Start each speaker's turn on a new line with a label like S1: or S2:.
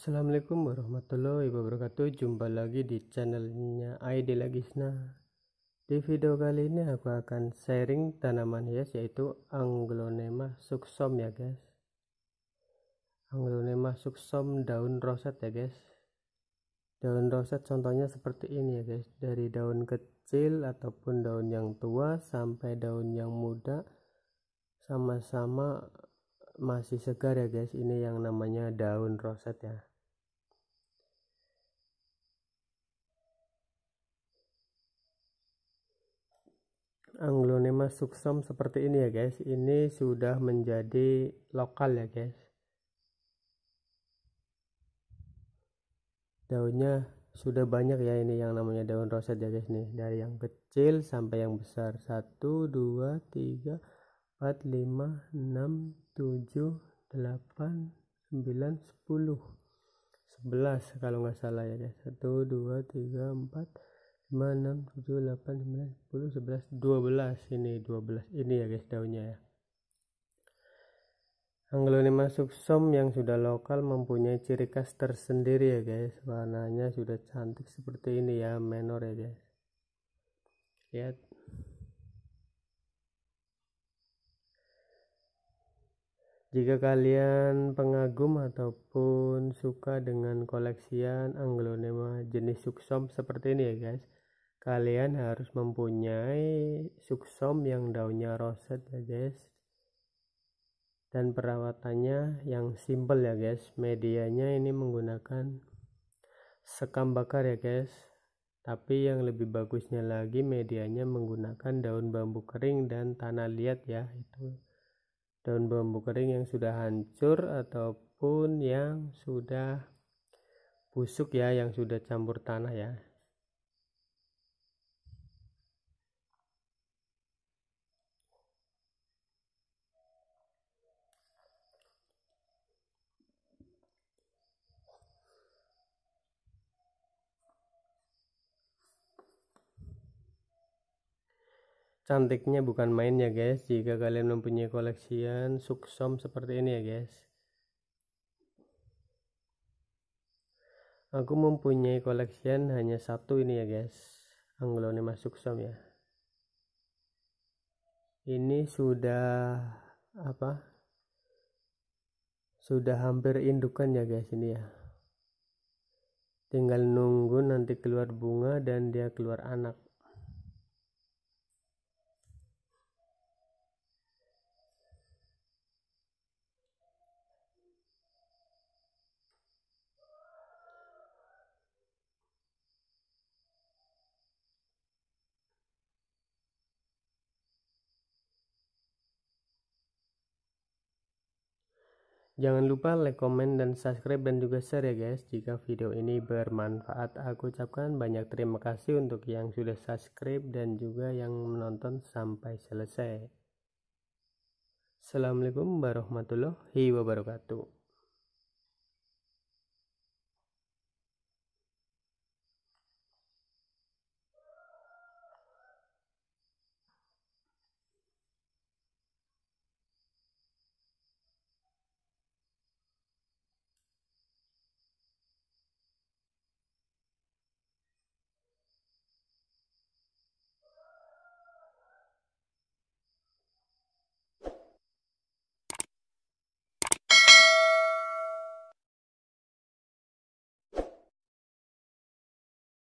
S1: Assalamualaikum warahmatullahi wabarakatuh Jumpa lagi di channelnya ID Lagisna. Di video kali ini aku akan sharing tanaman hias yaitu Anglonema suksom ya guys Anglonema suksom daun roset ya guys Daun roset contohnya seperti ini ya guys Dari daun kecil ataupun daun yang tua sampai daun yang muda Sama-sama masih segar ya guys ini yang namanya daun roset ya anglonema suksum seperti ini ya guys ini sudah menjadi lokal ya guys daunnya sudah banyak ya ini yang namanya daun roset ya guys nih dari yang kecil sampai yang besar 1 2 3 4 5 6 7 8 9 10 11 kalau nggak salah ya guys 1 2 3 4 5 5 6 7 8 9 10 11 12 ini 12 ini ya guys daunnya ya Anglonema som yang sudah lokal mempunyai ciri khas tersendiri ya guys warnanya sudah cantik seperti ini ya menor ya guys lihat Jika kalian pengagum ataupun suka dengan koleksian anglonema jenis suksom seperti ini ya guys, Kalian harus mempunyai suksom yang daunnya roset ya guys. Dan perawatannya yang simple ya guys. Medianya ini menggunakan sekam bakar ya guys. Tapi yang lebih bagusnya lagi medianya menggunakan daun bambu kering dan tanah liat ya itu. Daun bambu kering yang sudah hancur ataupun yang sudah busuk ya yang sudah campur tanah ya cantiknya bukan main ya guys jika kalian mempunyai koleksian suksom seperti ini ya guys aku mempunyai koleksian hanya satu ini ya guys anglonema suksom ya ini sudah apa sudah hampir indukan ya guys ini ya tinggal nunggu nanti keluar bunga dan dia keluar anak Jangan lupa like, komen, dan subscribe dan juga share ya guys Jika video ini bermanfaat Aku ucapkan banyak terima kasih untuk yang sudah subscribe dan juga yang menonton sampai selesai Assalamualaikum warahmatullahi wabarakatuh